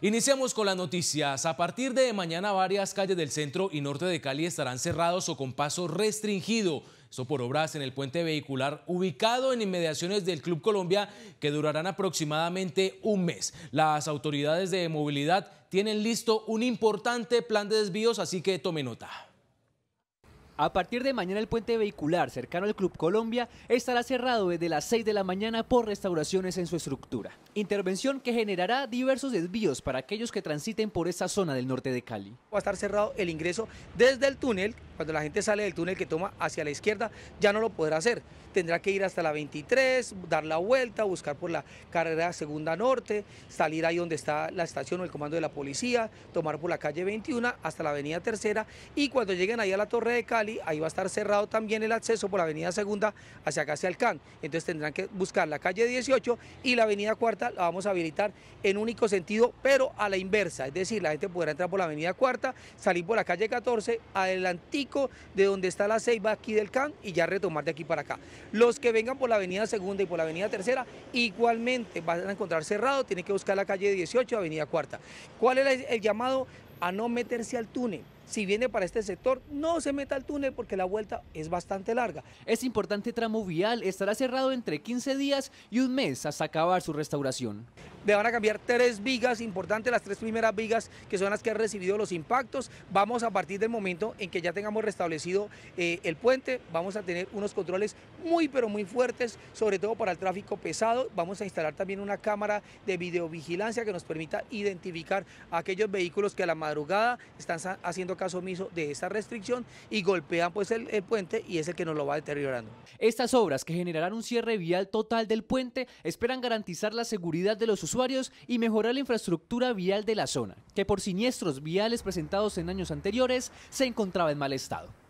Iniciamos con las noticias. A partir de mañana varias calles del centro y norte de Cali estarán cerrados o con paso restringido. Esto por obras en el puente vehicular ubicado en inmediaciones del Club Colombia que durarán aproximadamente un mes. Las autoridades de movilidad tienen listo un importante plan de desvíos, así que tome nota. A partir de mañana el puente vehicular cercano al Club Colombia estará cerrado desde las 6 de la mañana por restauraciones en su estructura. Intervención que generará diversos desvíos para aquellos que transiten por esta zona del norte de Cali. Va a estar cerrado el ingreso desde el túnel cuando la gente sale del túnel que toma hacia la izquierda, ya no lo podrá hacer. Tendrá que ir hasta la 23, dar la vuelta, buscar por la carrera segunda norte, salir ahí donde está la estación o el comando de la policía, tomar por la calle 21 hasta la avenida tercera y cuando lleguen ahí a la Torre de Cali, ahí va a estar cerrado también el acceso por la avenida segunda hacia acá, hacia el CAN. Entonces tendrán que buscar la calle 18 y la avenida cuarta la vamos a habilitar en único sentido, pero a la inversa. Es decir, la gente podrá entrar por la avenida cuarta, salir por la calle 14, adelantar de donde está la ceiba aquí del CAN y ya retomar de aquí para acá. Los que vengan por la avenida segunda y por la avenida tercera, igualmente van a encontrar cerrado, tienen que buscar la calle 18, avenida cuarta. ¿Cuál es el llamado? a no meterse al túnel. Si viene para este sector, no se meta al túnel porque la vuelta es bastante larga. Este importante tramo vial estará cerrado entre 15 días y un mes hasta acabar su restauración. Le van a cambiar tres vigas, importantes las tres primeras vigas que son las que han recibido los impactos. Vamos a partir del momento en que ya tengamos restablecido eh, el puente, vamos a tener unos controles muy pero muy fuertes, sobre todo para el tráfico pesado. Vamos a instalar también una cámara de videovigilancia que nos permita identificar aquellos vehículos que a la madrugada, están haciendo caso omiso de esta restricción y golpean pues el puente y es el que nos lo va deteriorando. Estas obras que generarán un cierre vial total del puente esperan garantizar la seguridad de los usuarios y mejorar la infraestructura vial de la zona, que por siniestros viales presentados en años anteriores se encontraba en mal estado.